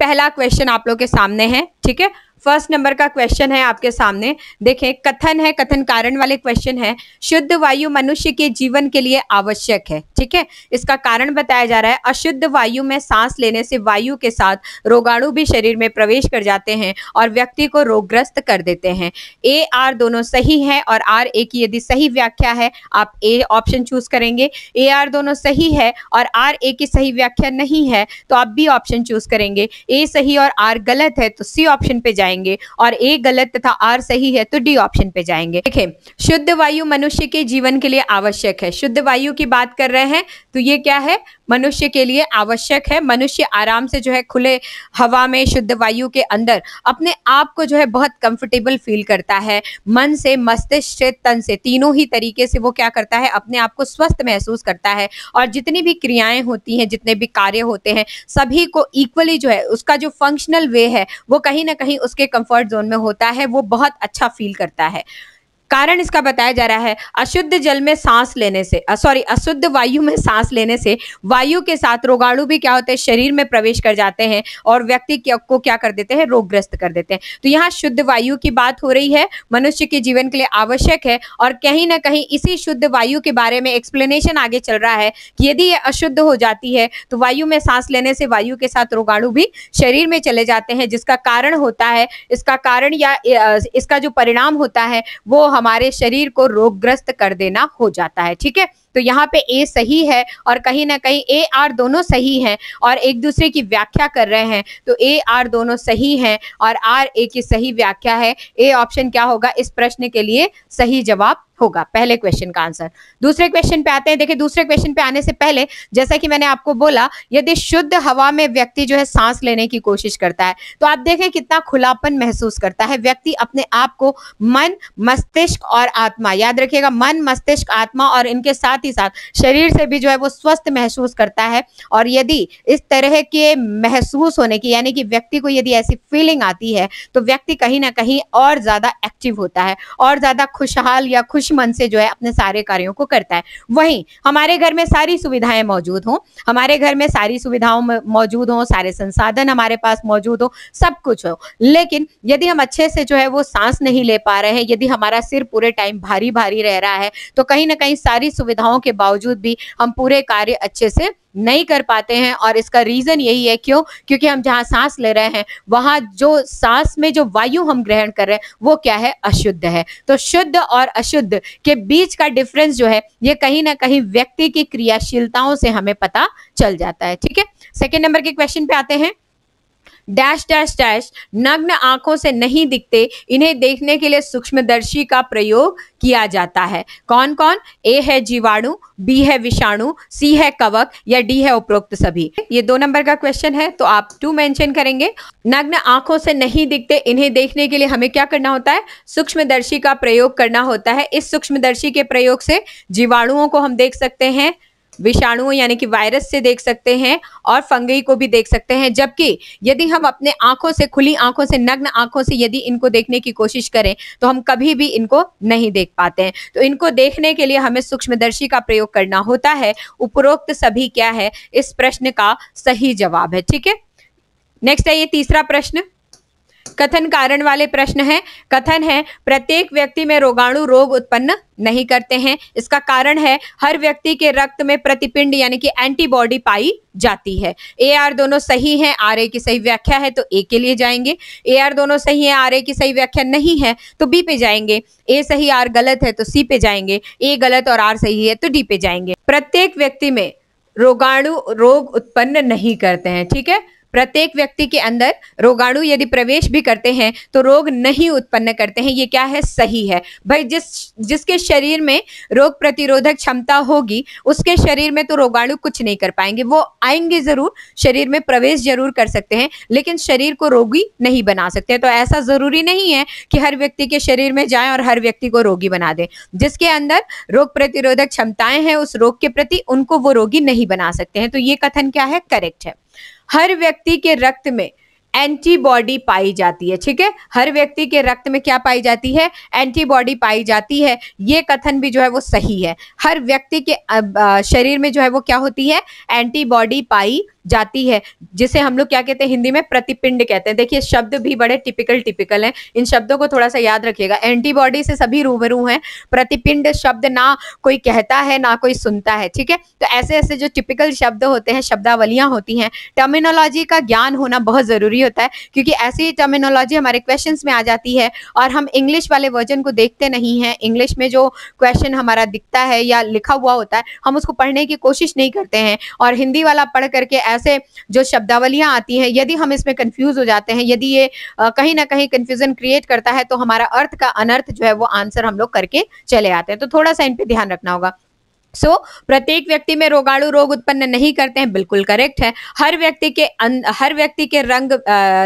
पहला क्वेश्चन आप लोग के सामने है ठीक है फर्स्ट नंबर का क्वेश्चन है आपके सामने देखें कथन है कथन कारण वाले क्वेश्चन है शुद्ध वायु मनुष्य के जीवन के लिए आवश्यक है ठीक है इसका कारण बताया जा रहा है अशुद्ध वायु में सांस लेने से वायु के साथ रोगाणु भी शरीर में प्रवेश कर जाते हैं और व्यक्ति को रोगग्रस्त कर देते हैं ए आर दोनों सही है और आर ए की यदि सही व्याख्या है आप ए ऑप्शन चूज करेंगे ए आर दोनों सही है और आर ए की सही व्याख्या नहीं है तो आप बी ऑप्शन चूज करेंगे ए सही और आर गलत है तो सी ऑप्शन पे जाए जाएंगे और ए गलत तथा आर सही है तो डी ऑप्शन पे जाएंगे देखिए शुद्ध वायु मनुष्य के जीवन के लिए आवश्यक है शुद्ध वायु की बात कर रहे हैं तो ये क्या है मनुष्य के लिए आवश्यक है मनुष्य आराम से जो है खुले हवा में शुद्ध वायु के अंदर अपने आप को जो है बहुत कंफर्टेबल फील करता है मन से मस्तिष्क से तन से तीनों ही तरीके से वो क्या करता है अपने आप को स्वस्थ महसूस करता है और जितनी भी क्रियाएं होती हैं जितने भी कार्य होते हैं सभी को इक्वली जो है उसका जो फंक्शनल वे है वो कहीं ना कहीं उसके कंफर्ट जोन में होता है वो बहुत अच्छा फील करता है कारण इसका बताया जा रहा है अशुद्ध जल में सांस लेने से सॉरी अशुद्ध वायु में सांस लेने से वायु के साथ रोगाणु भी क्या होते हैं शरीर में प्रवेश कर जाते हैं और व्यक्ति को क्या कर देते हैं रोगग्रस्त कर देते हैं तो यहाँ शुद्ध वायु की बात हो रही है मनुष्य के जीवन के लिए आवश्यक है और कहीं ना कहीं इसी शुद्ध वायु के बारे में एक्सप्लेनेशन आगे चल रहा है कि यदि ये अशुद्ध हो जाती है तो वायु में सांस लेने से वायु के साथ रोगाणु भी शरीर में चले जाते हैं जिसका कारण होता है इसका कारण या इसका जो परिणाम होता है वो हमारे शरीर को रोगग्रस्त कर देना हो जाता है ठीक है तो यहाँ पे ए सही है और कहीं ना कहीं ए आर दोनों सही हैं और एक दूसरे की व्याख्या कर रहे हैं तो ए आर दोनों सही हैं और आर ए की सही व्याख्या है ए ऑप्शन क्या होगा इस प्रश्न के लिए सही जवाब होगा पहले क्वेश्चन का आंसर दूसरे क्वेश्चन पे आते हैं देखिए दूसरे क्वेश्चन पे आने से पहले जैसा कि मैंने आपको बोला यदि शुद्ध हवा में व्यक्ति जो है सांस लेने की कोशिश करता है तो आप देखें कितना खुलापन महसूस करता है व्यक्ति अपने आप को मन मस्तिष्क और आत्मा याद रखिएगा मन मस्तिष्क आत्मा और इनके साथ साथ ही साथ शरीर से भी जो है वो स्वस्थ महसूस करता है और यदि इस तरह के महसूस होने की यानी कि व्यक्ति को यदि ऐसी फीलिंग आती है तो व्यक्ति कहीं ना कहीं और ज़्यादा एक्टिव होता है और ज़्यादा खुशहाल या खुश मन से जो है अपने सारे कार्यों को करता है वहीं हमारे घर में सारी सुविधाएं मौजूद हों हमारे घर में सारी सुविधाओं मौजूद हों सारे संसाधन हमारे पास मौजूद हो सब कुछ हो लेकिन यदि हम अच्छे से जो है वो सांस नहीं ले पा रहे हैं यदि हमारा सिर पूरे टाइम भारी भारी रह रहा है तो कहीं ना कहीं सारी सुविधाओं सुविधाओं के बावजूद भी हम पूरे कार्य अच्छे से नहीं कर पाते हैं और इसका रीज़न यही है क्यों क्योंकि हम जहां सांस ले रहे हैं वहां जो सांस में जो वायु हम ग्रहण कर रहे हैं वो क्या है अशुद्ध है तो शुद्ध और अशुद्ध के बीच का डिफरेंस जो है ये कहीं ना कहीं व्यक्ति की क्रियाशीलताओं से हमें पता चल जाता है ठीक है सेकेंड नंबर के क्वेश्चन पे आते हैं डैश डैश डैश नग्न आंखों से नहीं दिखते इन्हें देखने के लिए सूक्ष्मदर्शी का प्रयोग किया जाता है कौन कौन ए है जीवाणु बी है विषाणु सी है कवक या डी है उपरोक्त सभी ये दो नंबर का क्वेश्चन है तो आप टू मेंशन करेंगे नग्न आंखों से नहीं दिखते इन्हें देखने के लिए हमें क्या करना होता है सूक्ष्मदर्शी का प्रयोग करना होता है इस सूक्ष्मदर्शी के प्रयोग से जीवाणुओं को हम देख सकते हैं विषाणुओं यानी कि वायरस से देख सकते हैं और फंगई को भी देख सकते हैं जबकि यदि हम अपने आंखों से खुली आंखों से नग्न आंखों से यदि इनको देखने की कोशिश करें तो हम कभी भी इनको नहीं देख पाते हैं तो इनको देखने के लिए हमें सूक्ष्मदर्शी का प्रयोग करना होता है उपरोक्त सभी क्या है इस प्रश्न का सही जवाब है ठीक है नेक्स्ट है ये तीसरा प्रश्न कथन कारण वाले प्रश्न हैं कथन है प्रत्येक व्यक्ति में रोगाणु रोग उत्पन्न नहीं करते हैं इसका कारण है हर व्यक्ति के रक्त में प्रतिपिंड यानी कि एंटीबॉडी पाई जाती है ए आर दोनों सही है आर ए की सही व्याख्या है तो ए के लिए जाएंगे ए आर दोनों सही है आर ए की सही व्याख्या नहीं है तो बी पे जाएंगे ए सही आर गलत है तो सी पे जाएंगे ए गलत और आर सही है तो डी पे जाएंगे प्रत्येक व्यक्ति में रोगाणु रोग उत्पन्न नहीं करते हैं ठीक है प्रत्येक व्यक्ति के अंदर रोगाणु यदि प्रवेश भी करते हैं तो रोग नहीं उत्पन्न करते हैं ये क्या है सही है भाई जिस जिसके शरीर में रोग प्रतिरोधक क्षमता होगी उसके शरीर में तो रोगाणु कुछ नहीं कर पाएंगे वो आएंगे ज़रूर शरीर में प्रवेश जरूर कर सकते हैं लेकिन शरीर को रोगी नहीं बना सकते तो ऐसा ज़रूरी नहीं है कि हर व्यक्ति के शरीर में जाए और हर व्यक्ति को रोगी बना दें जिसके अंदर रोग प्रतिरोधक क्षमताएं हैं उस रोग के प्रति उनको वो रोगी नहीं बना सकते हैं तो ये कथन क्या है करेक्ट है हर व्यक्ति के रक्त में एंटीबॉडी पाई जाती है ठीक है हर व्यक्ति के रक्त में क्या पाई जाती है एंटीबॉडी पाई जाती है ये कथन भी जो है वो सही है हर व्यक्ति के शरीर में जो है वो क्या होती है एंटीबॉडी पाई जाती है जिसे हम लोग क्या कहते हैं हिंदी में प्रतिपिंड कहते हैं देखिए शब्द भी बड़े टिपिकल टिपिकल हैं इन शब्दों को थोड़ा सा याद रखिएगा एंटीबॉडी से सभी रूबरू हैं प्रतिपिंड शब्द ना कोई कहता है ना कोई सुनता है ठीक है तो ऐसे ऐसे जो टिपिकल शब्द होते हैं शब्दावलियां होती हैं टर्मिनोलॉजी का ज्ञान होना बहुत ज़रूरी होता है क्योंकि ऐसी टर्मिनोलॉजी हमारे क्वेश्चन में आ जाती है और हम इंग्लिश वाले वर्जन को देखते नहीं हैं इंग्लिश में जो क्वेश्चन हमारा दिखता है या लिखा हुआ होता है हम उसको पढ़ने की कोशिश नहीं करते हैं और हिंदी वाला पढ़ करके तरह से जो शब्दावलियां आती हैं यदि हम इसमें कंफ्यूज हो जाते हैं यदि ये कहीं ना कहीं कंफ्यूजन क्रिएट करता है तो हमारा अर्थ का अनर्थ जो है वो आंसर हम लोग करके चले आते हैं तो थोड़ा सा इन पे ध्यान रखना होगा सो so, प्रत्येक व्यक्ति में रोगाणु रोग उत्पन्न नहीं करते हैं बिल्कुल करेक्ट है हर व्यक्ति के अं, हर व्यक्ति के रंग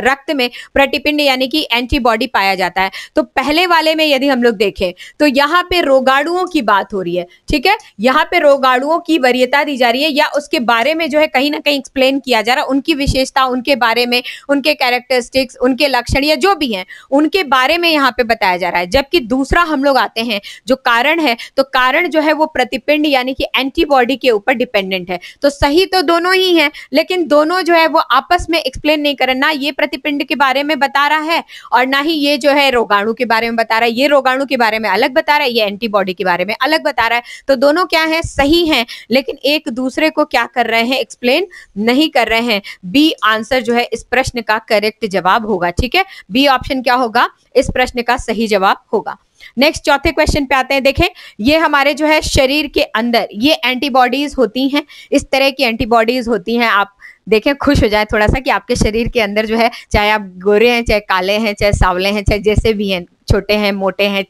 रक्त में प्रतिपिंड यानी कि एंटीबॉडी पाया जाता है तो पहले वाले में यदि हम लोग देखें तो यहाँ पे रोगाणुओं की बात हो रही है ठीक है यहाँ पे रोगाणुओं की वरीयता दी जा रही है या उसके बारे में जो है कहीं ना कहीं एक्सप्लेन किया जा रहा है उनकी विशेषता उनके बारे में उनके कैरेक्टरिस्टिक्स उनके लक्षण या जो भी हैं उनके बारे में यहाँ पे बताया जा रहा है जबकि दूसरा हम लोग आते हैं जो कारण है तो कारण जो है वो प्रतिपिंड या यानी कि एंटीबॉडी के ऊपर डिपेंडेंट है तो सही तो दोनों ही हैं लेकिन दोनों जो है वो आपस में एक्सप्लेन नहीं कर ना ये प्रतिपिंड के बारे में बता रहा है और ना ही ये जो है रोगाणु के बारे में बता रहा है ये रोगाणु के बारे में अलग बता रहा है ये एंटीबॉडी के बारे में अलग बता रहा है तो दोनों क्या है सही है लेकिन एक दूसरे को क्या कर रहे हैं एक्सप्लेन नहीं कर रहे हैं बी आंसर जो है इस प्रश्न का करेक्ट जवाब होगा ठीक है बी ऑप्शन क्या होगा इस प्रश्न का सही जवाब होगा नेक्स्ट चौथे क्वेश्चन पे आते हैं देखें ये हमारे जो है शरीर के अंदर ये एंटीबॉडीज होती हैं इस तरह की एंटीबॉडीज होती हैं आप देखें खुश हो जाए थोड़ा सा कि आपके शरीर के अंदर जो है चाहे आप गोरे हैं चाहे काले हैं चाहे सावले हैं चाहे जैसे भी हैं छोटे हैं मोटे हैं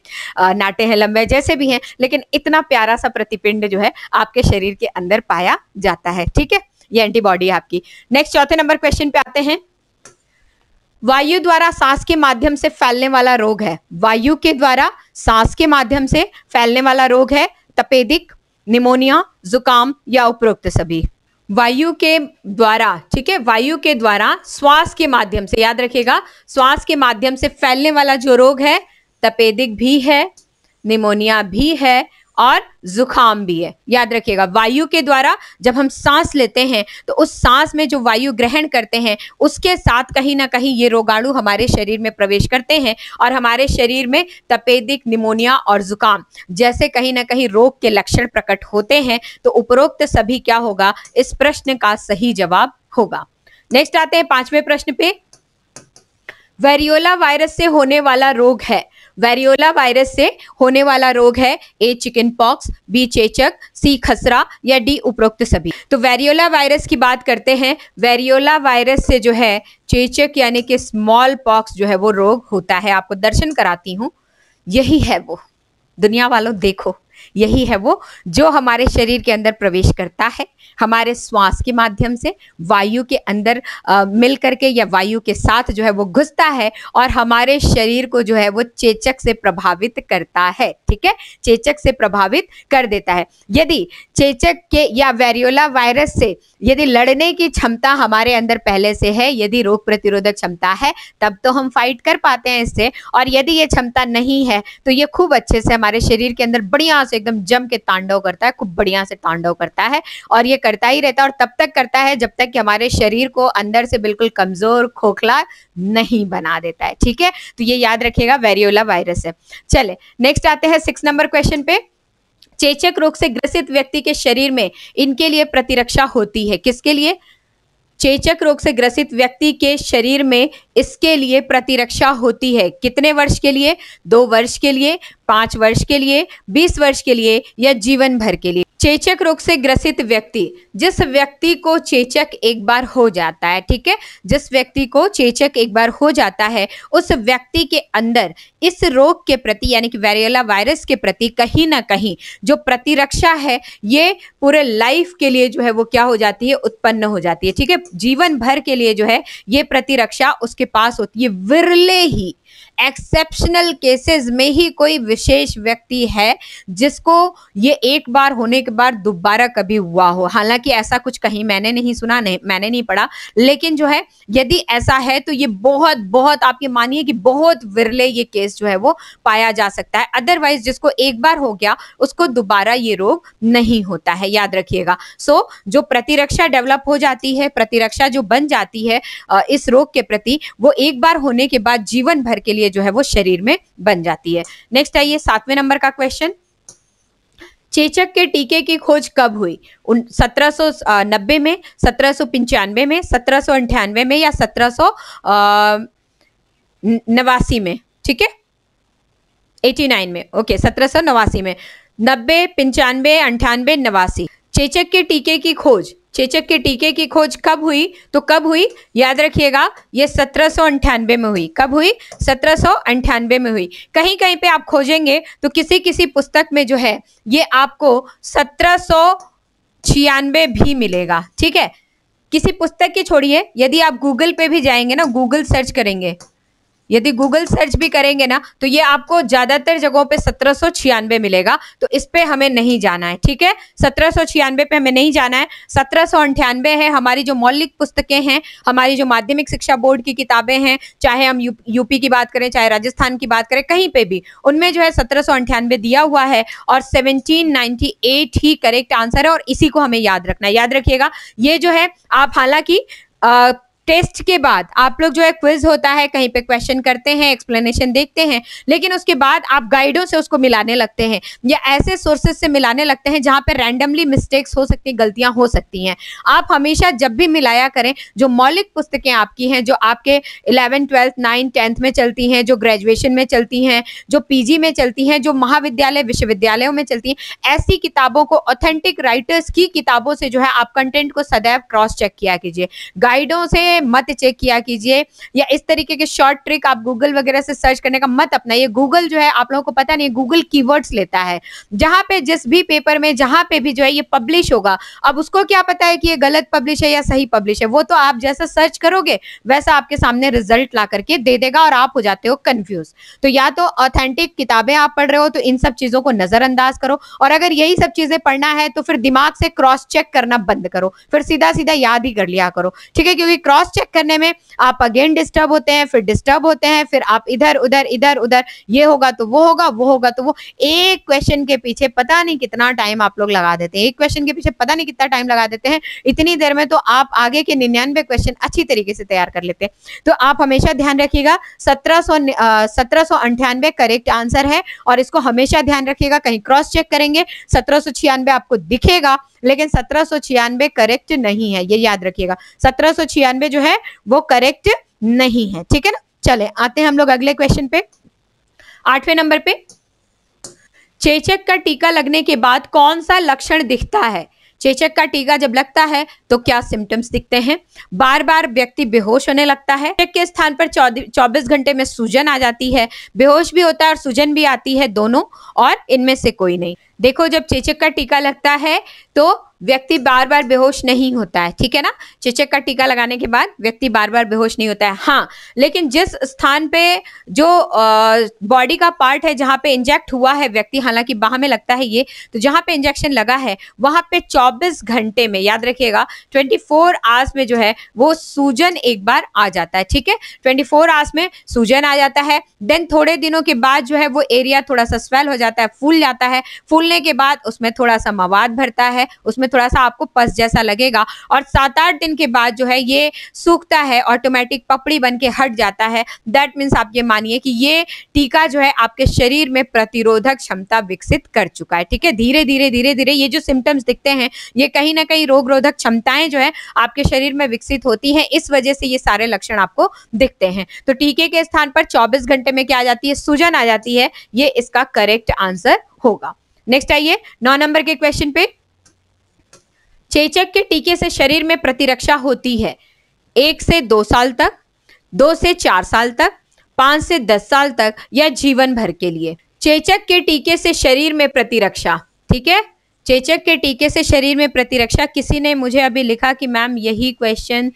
नाटे हैं लंबे जैसे भी हैं लेकिन इतना प्यारा सा प्रतिपिंड जो है आपके शरीर के अंदर पाया जाता है ठीक है ये एंटीबॉडी आपकी नेक्स्ट चौथे नंबर क्वेश्चन पे आते हैं वायु द्वारा सांस के माध्यम से फैलने वाला रोग है वायु के द्वारा सांस के माध्यम से फैलने वाला रोग है तपेदिक निमोनिया जुकाम या उपरोक्त सभी वायु के द्वारा ठीक है वायु के द्वारा श्वास के माध्यम से याद रखिएगा श्वास के माध्यम से फैलने वाला जो रोग है तपेदिक भी है निमोनिया भी है और जुकाम भी है याद रखिएगा वायु के द्वारा जब हम सांस लेते हैं तो उस सांस में जो वायु ग्रहण करते हैं उसके साथ कहीं ना कहीं ये रोगाणु हमारे शरीर में प्रवेश करते हैं और हमारे शरीर में तपेदिक निमोनिया और जुकाम जैसे कहीं ना कहीं रोग के लक्षण प्रकट होते हैं तो उपरोक्त सभी क्या होगा इस प्रश्न का सही जवाब होगा नेक्स्ट आते हैं पांचवें प्रश्न पे वेरियोला वायरस से होने वाला रोग है वेरियोला वायरस से होने वाला रोग है ए चिकन पॉक्स बी चेचक सी खसरा या डी उपरोक्त सभी तो वेरियोला वायरस की बात करते हैं वेरियोला वायरस से जो है चेचक यानी कि स्मॉल पॉक्स जो है वो रोग होता है आपको दर्शन कराती हूँ यही है वो दुनिया वालों देखो यही है वो जो हमारे शरीर के अंदर प्रवेश करता है हमारे श्वास के माध्यम से वायु के अंदर आ, मिल करके या वायु के साथ जो है वो घुसता है और हमारे शरीर को जो है वो चेचक से प्रभावित करता है ठीक है चेचक से प्रभावित कर देता है यदि चेचक के या वेरियोला वायरस से यदि लड़ने की क्षमता हमारे अंदर पहले से है यदि रोग प्रतिरोधक क्षमता है तब तो हम फाइट कर पाते हैं इससे और यदि ये क्षमता नहीं है तो ये खूब अच्छे से हमारे शरीर के अंदर बढ़िया से एकदम जम के तांडव करता है खूब बढ़िया से तांडव करता है और ये करता ही रहता है और तब तक करता है जब तक कि हमारे शरीर को अंदर से बिल्कुल कमजोर खोखला नहीं बना देता है ठीक है तो ये याद रखेगा वेरियोला वायरस है चले नेक्स्ट आते हैं सिक्स नंबर क्वेश्चन पे चेचक रोग से ग्रसित व्यक्ति के शरीर में इनके लिए प्रतिरक्षा होती है किसके लिए चेचक रोग से ग्रसित व्यक्ति के शरीर में इसके लिए प्रतिरक्षा होती है कितने वर्ष के लिए दो वर्ष के लिए पाँच वर्ष के लिए बीस वर्ष के लिए या जीवन भर के लिए चेचक रोग से ग्रसित व्यक्ति जिस व्यक्ति को चेचक एक बार हो जाता है ठीक है जिस व्यक्ति को चेचक एक बार हो जाता है उस व्यक्ति के अंदर इस रोग के प्रति यानी कि वेरियोला वायरस के प्रति कहीं ना कहीं जो प्रतिरक्षा है ये पूरे लाइफ के लिए जो है वो क्या हो जाती है उत्पन्न हो जाती है ठीक है जीवन भर के लिए जो है ये प्रतिरक्षा उसके के पास होती है विरले ही एक्सेप्शनल केसेस में ही कोई विशेष व्यक्ति है जिसको ये एक बार होने के बाद दोबारा कभी हुआ हो हालांकि ऐसा कुछ कहीं मैंने नहीं सुना नहीं मैंने नहीं पढ़ा लेकिन जो है यदि ऐसा है तो ये बहुत बहुत आप ये मानिए कि बहुत विरले ये केस जो है वो पाया जा सकता है अदरवाइज जिसको एक बार हो गया उसको दोबारा ये रोग नहीं होता है याद रखिएगा सो so, जो प्रतिरक्षा डेवलप हो जाती है प्रतिरक्षा जो बन जाती है इस रोग के प्रति वो एक बार होने के बाद जीवन भर के लिए ये जो है वो शरीर में बन जाती है नेक्स्ट आइए सातवें नंबर का क्वेश्चन चेचक के टीके की खोज कब हुई उन 1790 में सत्रह में सत्रह में या सत्रह नवासी में ठीक है 89 में ओके सत्रह नवासी में नब्बे पंचानवे अंठानवे नवासी चेचक के टीके की खोज चेचक के टीके की खोज कब हुई तो कब हुई याद रखिएगा ये सत्रह में हुई कब हुई सत्रह में हुई कहीं कहीं पे आप खोजेंगे तो किसी किसी पुस्तक में जो है ये आपको सत्रह भी मिलेगा ठीक है किसी पुस्तक की छोड़िए यदि आप गूगल पे भी जाएंगे ना गूगल सर्च करेंगे यदि गूगल सर्च भी करेंगे ना तो ये आपको ज़्यादातर जगहों पे सत्रह मिलेगा तो इस पे हमें नहीं जाना है ठीक है सत्रह पे हमें नहीं जाना है सत्रह है हमारी जो मौलिक पुस्तकें हैं हमारी जो माध्यमिक शिक्षा बोर्ड की किताबें हैं चाहे हम यू, यूपी की बात करें चाहे राजस्थान की बात करें कहीं पे भी उनमें जो है सत्रह दिया हुआ है और सेवनटीन ही करेक्ट आंसर है और इसी को हमें याद रखना है याद रखिएगा ये जो है आप हालांकि टेस्ट के बाद आप लोग जो है क्विज होता है कहीं पे क्वेश्चन करते हैं एक्सप्लेनेशन देखते हैं लेकिन उसके बाद आप गाइडों से उसको मिलाने लगते हैं या ऐसे सोर्सेज से मिलाने लगते हैं जहां पे रैंडमली मिस्टेक्स हो सकती हैं गलतियां हो सकती हैं आप हमेशा जब भी मिलाया करें जो मौलिक पुस्तकें आपकी हैं जो आपके इलेवन ट्वेल्थ नाइन टेंथ में चलती हैं जो ग्रेजुएशन में चलती हैं जो पी में चलती हैं जो महाविद्यालय विश्वविद्यालयों में चलती हैं ऐसी किताबों को ऑथेंटिक राइटर्स की किताबों से जो है आप कंटेंट को सदैव क्रॉस चेक किया कीजिए गाइडों से में मत चेक किया कीजिए या इस तरीके के शॉर्ट ट्रिक आप गूगल वगैरह से सर्च करने का मत अपना ये गूगल जो है आप लोगों को पता नहीं गूगल की लेता है जहां पे जिस भी पेपर में जहां पे भी जो है ये पब्लिश होगा अब उसको क्या पता है कि ये गलत पब्लिश है या सही पब्लिश है वो तो आप जैसा सर्च करोगे वैसा आपके सामने रिजल्ट ला करके दे देगा और आप हो जाते हो कंफ्यूज तो या तो ऑथेंटिक किताबें आप पढ़ रहे हो तो इन सब चीजों को नजरअंदाज करो और अगर यही सब चीजें पढ़ना है तो फिर दिमाग से क्रॉस चेक करना बंद करो फिर सीधा सीधा याद ही कर लिया करो ठीक है क्योंकि क्रॉस क्रॉस चेक करने में आप अगेन डिस्टर्ब होते हैं फिर डिस्टर्ब होते हैं फिर आप इधर उधर इधर उधर ये होगा तो वो होगा वो होगा तो वो एक क्वेश्चन के पीछे पता नहीं कितना टाइम आप लोग लगा देते हैं एक क्वेश्चन के पीछे पता नहीं कितना टाइम लगा देते हैं इतनी देर में तो आप आगे के निन्यानवे क्वेश्चन अच्छी तरीके से तैयार कर लेते हैं तो आप हमेशा ध्यान रखिएगा सत्रह सौ अंठानवे करेक्ट आंसर है और इसको हमेशा ध्यान रखिएगा कहीं क्रॉस चेक करेंगे सत्रह आपको दिखेगा लेकिन सत्रह करेक्ट नहीं है ये याद रखिएगा सत्रह जो है वो करेक्ट नहीं है ठीक है ना चले आते हैं हम लोग अगले क्वेश्चन पे आठवें नंबर पे चेचक का टीका लगने के बाद कौन सा लक्षण दिखता है चेचक का टीका जब लगता है तो क्या सिम्टम्स दिखते हैं बार बार व्यक्ति बेहोश होने लगता है चेक के स्थान पर चौबीस घंटे में सूजन आ जाती है बेहोश भी होता है और सूजन भी आती है दोनों और इनमें से कोई नहीं देखो जब चेचक का टीका लगता है तो व्यक्ति बार बार बेहोश नहीं होता है ठीक है ना चेचक का टीका लगाने के बाद व्यक्ति बार बार बेहोश नहीं होता है हाँ लेकिन जिस स्थान पे जो बॉडी का पार्ट है जहाँ पे इंजेक्ट हुआ है व्यक्ति हालांकि बाह में लगता है ये तो जहाँ पे इंजेक्शन लगा है वहाँ पे 24 घंटे में याद रखिएगा 24 आवर्स में जो है वो सूजन एक बार आ जाता है ठीक है ट्वेंटी आवर्स में सूजन आ जाता है देन थोड़े दिनों के बाद जो है वो एरिया थोड़ा सा स्वेल हो जाता है फूल जाता है फूलने के बाद उसमें थोड़ा सा मवाद भरता है उसमें थोड़ा सा आपको पस जैसा लगेगा और सात आठ दिन के बाद जो है ये सूखता है ऑटोमेटिक पपड़ी बन के हट जाता है दैट मीन्स आप ये मानिए कि ये टीका जो है आपके शरीर में प्रतिरोधक क्षमता विकसित कर चुका है ठीक है धीरे धीरे धीरे धीरे ये जो सिम्टम्स दिखते हैं ये कहीं ना कहीं रोग रोधक क्षमताएं जो है आपके शरीर में विकसित होती है इस वजह से ये सारे लक्षण आपको दिखते हैं तो टीके के स्थान पर चौबीस घंटे में क्या आ जाती है सूजन आ जाती है ये इसका करेक्ट आंसर होगा नेक्स्ट आइए नौ नंबर के क्वेश्चन पे चेचक के टीके से शरीर में प्रतिरक्षा होती है एक से दो साल तक दो से चार साल तक पाँच से दस साल तक या जीवन भर के लिए चेचक के टीके से शरीर में प्रतिरक्षा ठीक है चेचक के टीके से शरीर में प्रतिरक्षा किसी ने मुझे अभी लिखा कि मैम यही क्वेश्चन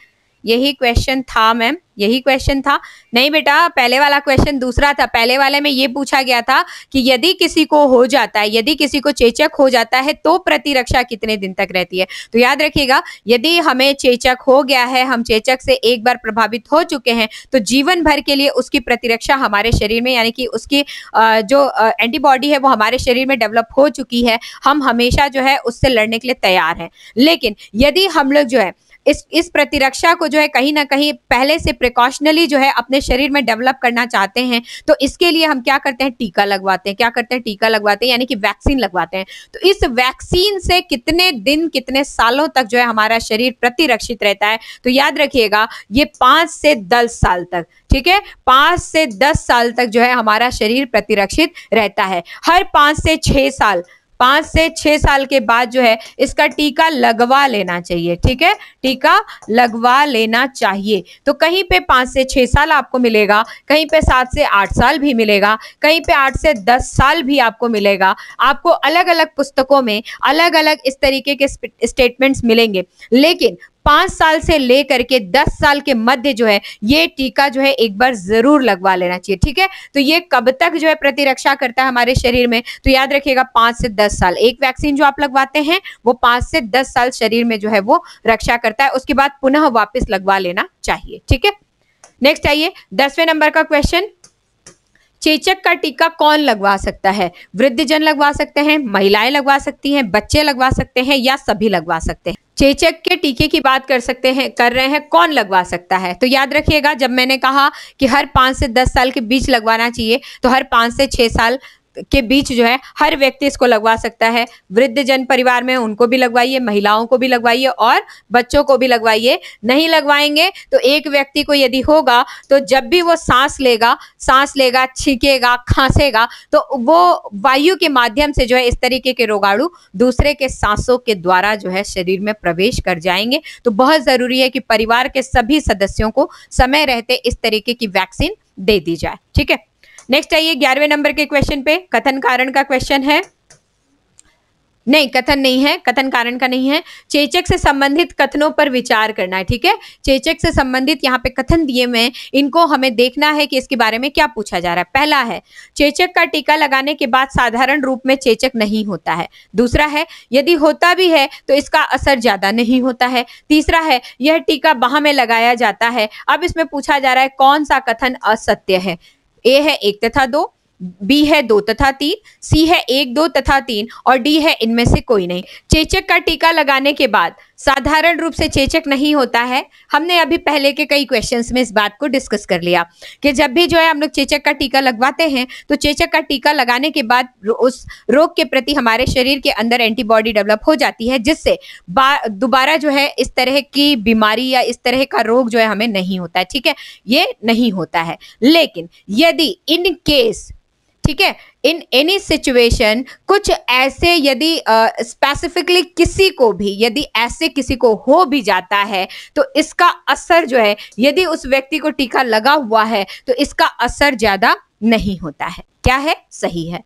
यही क्वेश्चन था मैम यही क्वेश्चन था नहीं बेटा पहले वाला क्वेश्चन दूसरा था पहले वाले में ये पूछा गया था कि यदि किसी को हो जाता है यदि किसी को चेचक हो जाता है तो प्रतिरक्षा कितने दिन तक रहती है तो याद रखिएगा यदि हमें चेचक हो गया है हम चेचक से एक बार प्रभावित हो चुके हैं तो जीवन भर के लिए उसकी प्रतिरक्षा हमारे शरीर में यानी कि उसकी जो एंटीबॉडी है वो हमारे शरीर में डेवलप हो चुकी है हम हमेशा जो है उससे लड़ने के लिए तैयार हैं लेकिन यदि हम लोग जो है इस इस प्रतिरक्षा को जो है कहीं ना कहीं पहले से प्रिकॉशनली जो है अपने शरीर में डेवलप करना चाहते हैं तो इसके लिए हम क्या करते हैं टीका लगवाते हैं क्या करते हैं टीका लगवाते हैं यानी कि वैक्सीन लगवाते हैं तो इस वैक्सीन से कितने दिन कितने सालों तक जो है हमारा शरीर प्रतिरक्षित रहता है तो याद रखिएगा ये पांच से दस साल तक ठीक है पांच से दस साल तक जो है हमारा शरीर प्रतिरक्षित रहता है हर पांच से छह साल पांच से छह साल के बाद जो है इसका टीका लगवा लेना चाहिए ठीक है टीका लगवा लेना चाहिए तो कहीं पे पांच से छह साल आपको मिलेगा कहीं पे सात से आठ साल भी मिलेगा कहीं पे आठ से दस साल भी आपको मिलेगा आपको अलग अलग पुस्तकों में अलग अलग इस तरीके के स्टेटमेंट्स मिलेंगे लेकिन पांच साल से लेकर के दस साल के मध्य जो है ये टीका जो है एक बार जरूर लगवा लेना चाहिए ठीक है तो ये कब तक जो है प्रतिरक्षा करता है हमारे शरीर में तो याद रखिएगा पांच से दस साल एक वैक्सीन जो आप लगवाते हैं वो पांच से दस साल शरीर में जो है वो रक्षा करता है उसके बाद पुनः वापिस लगवा लेना चाहिए ठीक है नेक्स्ट आइए दसवें नंबर का क्वेश्चन चेचक का टीका कौन लगवा सकता है वृद्ध जन लगवा सकते हैं महिलाएं लगवा सकती हैं बच्चे लगवा सकते हैं या सभी लगवा सकते हैं चेचक के टीके की बात कर सकते हैं कर रहे हैं कौन लगवा सकता है तो याद रखिएगा जब मैंने कहा कि हर पाँच से दस साल के बीच लगवाना चाहिए तो हर पाँच से छः साल के बीच जो है हर व्यक्ति इसको लगवा सकता है वृद्ध जन परिवार में उनको भी लगवाइए महिलाओं को भी लगवाइए और बच्चों को भी लगवाइए नहीं लगवाएंगे तो एक व्यक्ति को यदि होगा तो जब भी वो सांस लेगा सांस लेगा छींकेगा खांसेगा तो वो वायु के माध्यम से जो है इस तरीके के रोगाणु दूसरे के सांसों के द्वारा जो है शरीर में प्रवेश कर जाएंगे तो बहुत ज़रूरी है कि परिवार के सभी सदस्यों को समय रहते इस तरीके की वैक्सीन दे दी जाए ठीक है नेक्स्ट आइए ग्यारहवें नंबर के क्वेश्चन पे कथन कारण का क्वेश्चन है नहीं कथन नहीं है कथन कारण का नहीं है चेचक से संबंधित कथनों पर विचार करना है ठीक है चेचक से संबंधित यहाँ पे कथन दिए हुए इनको हमें देखना है कि इसके बारे में क्या पूछा जा रहा है पहला है चेचक का टीका लगाने के बाद साधारण रूप में चेचक नहीं होता है दूसरा है यदि होता भी है तो इसका असर ज्यादा नहीं होता है तीसरा है यह टीका बाह में लगाया जाता है अब इसमें पूछा जा रहा है कौन सा कथन असत्य है ए है एक तथा दो बी है दो तथा तीन सी है एक दो तथा तीन और डी है इनमें से कोई नहीं चेचक का टीका लगाने के बाद साधारण रूप से चेचक नहीं होता है हमने अभी पहले के कई क्वेश्चन में इस बात को डिस्कस कर लिया कि जब भी जो है हम लोग चेचक का टीका लगवाते हैं तो चेचक का टीका लगाने के बाद उस रोग के प्रति हमारे शरीर के अंदर एंटीबॉडी डेवलप हो जाती है जिससे दोबारा जो है इस तरह की बीमारी या इस तरह का रोग जो है हमें नहीं होता है ठीक है ये नहीं होता है लेकिन यदि इनकेस ठीक है इन एनी सिचुएशन कुछ ऐसे यदि स्पेसिफिकली uh, किसी को भी यदि ऐसे किसी को हो भी जाता है तो इसका असर जो है यदि उस व्यक्ति को टीका लगा हुआ है तो इसका असर ज़्यादा नहीं होता है क्या है सही है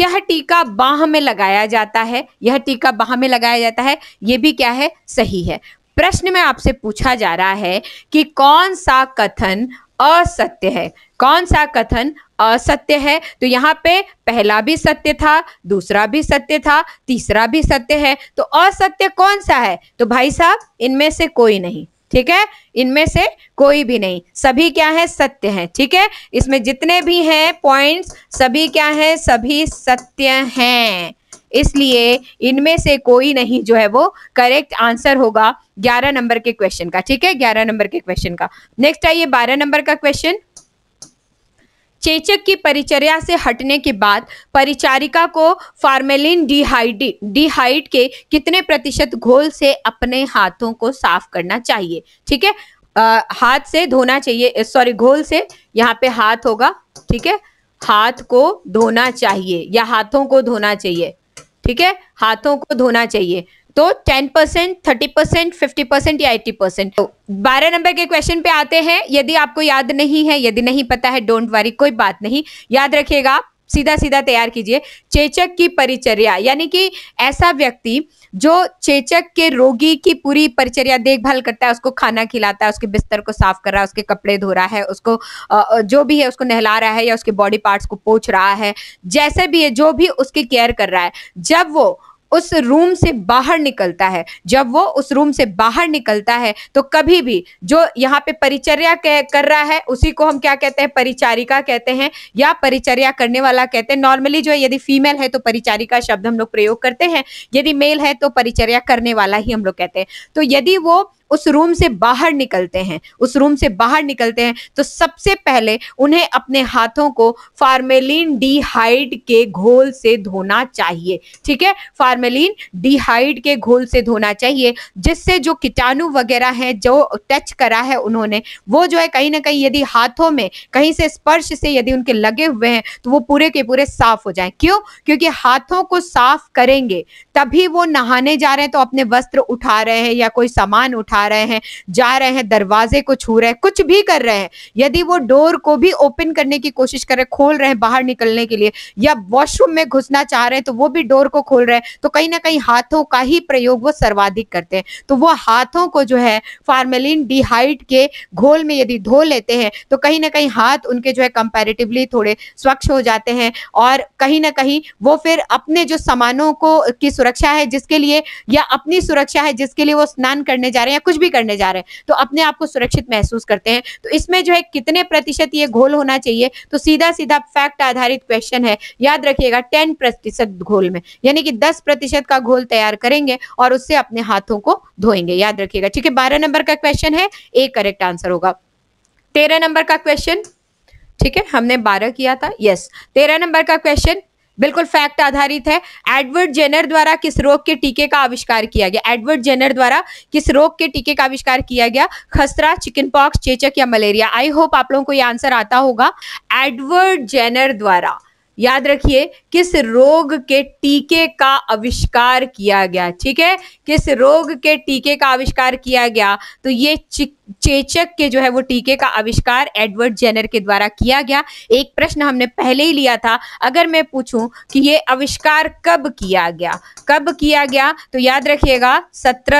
यह टीका बाह में लगाया जाता है यह टीका बाह में लगाया जाता है ये भी क्या है सही है प्रश्न में आपसे पूछा जा रहा है कि कौन सा कथन असत्य है कौन सा कथन असत्य है तो यहाँ पे पहला भी सत्य था दूसरा भी सत्य था तीसरा भी सत्य है तो असत्य कौन सा है तो भाई साहब इनमें से कोई नहीं ठीक है इनमें से कोई भी नहीं सभी क्या है सत्य है ठीक है इसमें जितने भी हैं पॉइंट्स सभी क्या है सभी सत्य हैं इसलिए इनमें से कोई नहीं जो है वो करेक्ट आंसर होगा ग्यारह नंबर के क्वेश्चन का ठीक है ग्यारह नंबर के क्वेश्चन का नेक्स्ट आइए बारह नंबर का क्वेश्चन चेचक की परिचर्या से हटने के बाद परिचारिका को फार्मेलिन डिहाइड डिहाइड के कितने प्रतिशत घोल से अपने हाथों को साफ करना चाहिए ठीक है हाथ से धोना चाहिए सॉरी घोल से यहाँ पे हाथ होगा ठीक है हाथ को धोना चाहिए या हाथों को धोना चाहिए ठीक है हाथों को धोना चाहिए तो 10 percent thirty percent fifty percent या एट्टी परसेंट तो बारह नंबर के क्वेश्चन पे आते हैं यदि आपको याद नहीं है यदि नहीं पता है डोंट वरी कोई बात नहीं याद रखिएगा सीधा सीधा तैयार कीजिए चेचक की परिचर्या यानी कि ऐसा व्यक्ति जो चेचक के रोगी की पूरी परिचर्या देखभाल करता है उसको खाना खिलाता है उसके बिस्तर को साफ कर रहा है उसके कपड़े धो रहा है उसको जो भी है उसको नहला रहा है या उसके बॉडी पार्ट्स को पोछ रहा है जैसे भी है जो भी उसकी केयर कर रहा है जब वो उस रूम से बाहर निकलता है जब वो उस रूम से बाहर निकलता है तो कभी भी जो यहाँ पे परिचर्या कर रहा है उसी को हम क्या कहते हैं परिचारिका कहते हैं या परिचर्या करने वाला कहते हैं नॉर्मली जो है यदि फीमेल है तो परिचारिका शब्द हम लोग प्रयोग करते हैं यदि मेल है तो परिचर्या करने वाला ही हम लोग कहते हैं तो यदि वो उस रूम से बाहर निकलते हैं उस रूम से बाहर निकलते हैं तो सबसे पहले उन्हें अपने हाथों को फार्मेलिन डीहाइड के घोल से धोना चाहिए ठीक है फार्मेलिन डीहाइड के घोल से धोना चाहिए जिससे जो कीटाणु वगैरह है जो टच करा है उन्होंने वो जो है कहीं ना कहीं यदि हाथों में कहीं से स्पर्श से यदि उनके लगे हुए हैं तो वो पूरे के पूरे साफ हो जाए क्यों क्योंकि हाथों को साफ करेंगे तभी वो नहाने जा रहे हैं तो अपने वस्त्र उठा रहे हैं या कोई सामान उठा उठा रहे हैं जा रहे हैं दरवाजे को छू रहे हैं कुछ भी कर रहे हैं यदि वो डोर को भी ओपन करने की कोशिश कर रहे हैं खोल रहे हैं बाहर निकलने के लिए या वॉशरूम में घुसना चाह रहे हैं तो वो भी डोर को खोल रहे हैं तो कहीं ना कहीं हाथों का ही प्रयोग वो सर्वाधिक करते हैं तो वो हाथों को जो है फार्मेलिन डिहाइट के घोल में यदि धो लेते हैं तो कहीं ना कहीं हाथ उनके जो है कंपेरेटिवली थोड़े स्वच्छ हो जाते हैं और कहीं ना कहीं वो फिर अपने जो सामानों को की सुरक्षा है जिसके लिए या अपनी सुरक्षा है जिसके लिए वो स्नान करने जा रहे हैं कुछ भी करने जा रहे हैं तो अपने आप को सुरक्षित महसूस करते हैं तो इसमें जो है कितने प्रतिशत ये घोल होना चाहिए तो सीधा सीधा फैक्ट आधारित क्वेश्चन है याद रखिएगा टेन प्रतिशत घोल में यानी कि दस प्रतिशत का घोल तैयार करेंगे और उससे अपने हाथों को धोएंगे याद रखिएगा ठीक है बारह नंबर का क्वेश्चन है ए करेक्ट आंसर होगा तेरह नंबर का क्वेश्चन ठीक है हमने बारह किया था यस तेरह नंबर का क्वेश्चन बिल्कुल फैक्ट आधारित है एडवर्ड जेनर द्वारा किस रोग के टीके का आविष्कार किया गया एडवर्ड जेनर द्वारा किस रोग के टीके का आविष्कार किया गया खसरा चिकन पॉक्स चेचक या मलेरिया आई होप आप लोगों को यह आंसर आता होगा एडवर्ड जेनर द्वारा याद रखिए किस रोग के टीके का आविष्कार किया गया ठीक है किस रोग के टीके का आविष्कार किया गया तो ये चिक चेचक के जो है वो टीके का आविष्कार एडवर्ड जेनर के द्वारा किया गया एक प्रश्न हमने पहले ही लिया था अगर मैं पूछूं कि ये आविष्कार कब किया गया कब किया गया तो याद रखिएगा सत्रह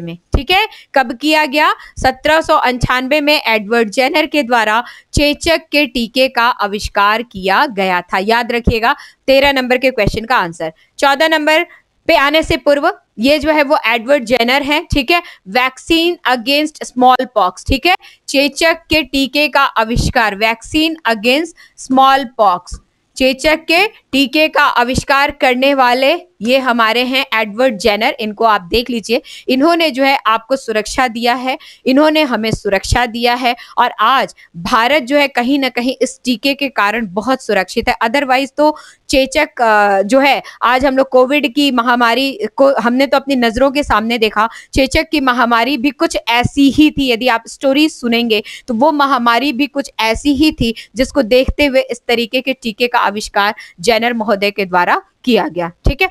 में ठीक है कब किया गया सत्रह में एडवर्ड जेनर के द्वारा चेचक के टीके का आविष्कार किया गया था याद रखिएगा तेरह नंबर के क्वेश्चन का आंसर चौदह नंबर पे आने से पूर्व ये जो है वो एडवर्ड जेनर है ठीक है वैक्सीन अगेंस्ट स्मॉल पॉक्स ठीक है चेचक के टीके का आविष्कार वैक्सीन अगेंस्ट स्मॉल पॉक्स चेचक के टीके का आविष्कार करने वाले ये हमारे हैं एडवर्ड जेनर इनको आप देख लीजिए इन्होंने जो है आपको सुरक्षा दिया है इन्होंने हमें सुरक्षा दिया है और आज भारत जो है कहीं ना कहीं इस टीके के कारण बहुत सुरक्षित है अदरवाइज तो चेचक जो है आज हम लोग कोविड की महामारी को हमने तो अपनी नज़रों के सामने देखा चेचक की महामारी भी कुछ ऐसी ही थी यदि आप स्टोरी सुनेंगे तो वो महामारी भी कुछ ऐसी ही थी जिसको देखते हुए इस तरीके के टीके का आविष्कार जैनर महोदय के द्वारा किया गया ठीक है